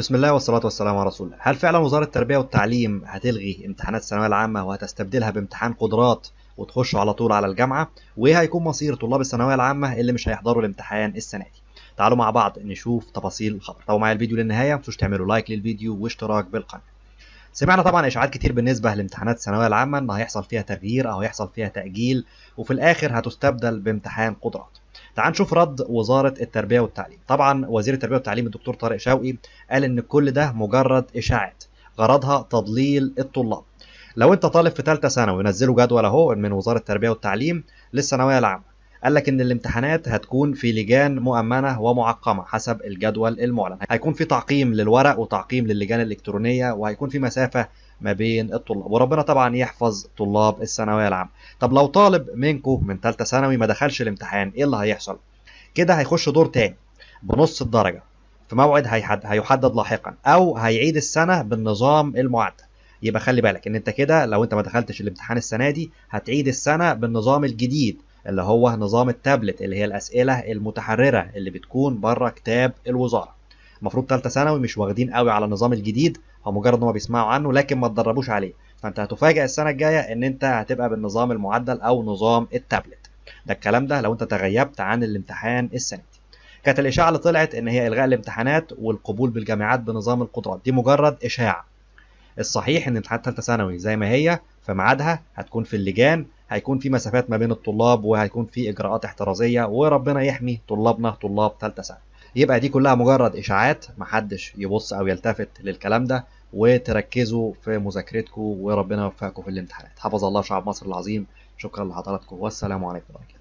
بسم الله والصلاة والسلام على رسول الله هل فعلا وزارة التربية والتعليم هتلغي امتحانات الثانوية العامة وهتستبدلها بامتحان قدرات وتخشوا على طول على الجامعة وايه هيكون مصير طلاب الثانوية العامة اللي مش هيحضروا الامتحان السنة دي تعالوا مع بعض نشوف تفاصيل الخبر طب معايا الفيديو للنهاية متنسوش تعملوا لايك للفيديو واشتراك بالقناة سمعنا طبعا اشاعات كتير بالنسبه لامتحانات الثانويه العامه ان هيحصل فيها تغيير او هيحصل فيها تاجيل وفي الاخر هتستبدل بامتحان قدرات تعال نشوف رد وزاره التربيه والتعليم طبعا وزير التربيه والتعليم الدكتور طارق شوقي قال ان كل ده مجرد اشاعات غرضها تضليل الطلاب لو انت طالب في ثالثه ثانوي نزلوا جدول اهو من وزاره التربيه والتعليم للثانويه العامه قال لك ان الامتحانات هتكون في لجان مؤمنه ومعقمه حسب الجدول المعلن هيكون في تعقيم للورق وتعقيم للجان الالكترونيه وهيكون في مسافه ما بين الطلاب وربنا طبعا يحفظ طلاب الثانويه العامه طب لو طالب منكم من ثالثه ثانوي ما دخلش الامتحان ايه اللي هيحصل كده هيخش دور تاني بنص الدرجه في موعد هيحد هيحدد لاحقا او هيعيد السنه بالنظام المعدل يبقى خلي بالك ان انت كده لو انت ما دخلتش الامتحان السنه دي هتعيد السنه بالنظام الجديد اللي هو نظام التابلت اللي هي الاسئله المتحرره اللي بتكون بره كتاب الوزاره المفروض ثالثه ثانوي مش واخدين قوي على النظام الجديد هو مجرد ما بيسمعوا عنه لكن ما تدربوش عليه فانت هتفاجئ السنه الجايه ان انت هتبقى بالنظام المعدل او نظام التابلت ده الكلام ده لو انت تغيبت عن الامتحان السنه دي كانت الاشاعه اللي طلعت ان هي الغاء الامتحانات والقبول بالجامعات بنظام القدرات دي مجرد اشاعه الصحيح ان امتحانات ثالثه ثانوي زي ما هي في ميعادها هتكون في اللجان هيكون في مسافات ما بين الطلاب وهيكون في اجراءات احترازيه وربنا يحمي طلابنا طلاب ثالثه ثانوي يبقى دي كلها مجرد اشاعات محدش يبص او يلتفت للكلام ده وتركزوا في مذاكرتكم وربنا يوفقكم في الامتحانات حفظ الله شعب مصر العظيم شكرا لحضراتكم والسلام عليكم ورحمه الله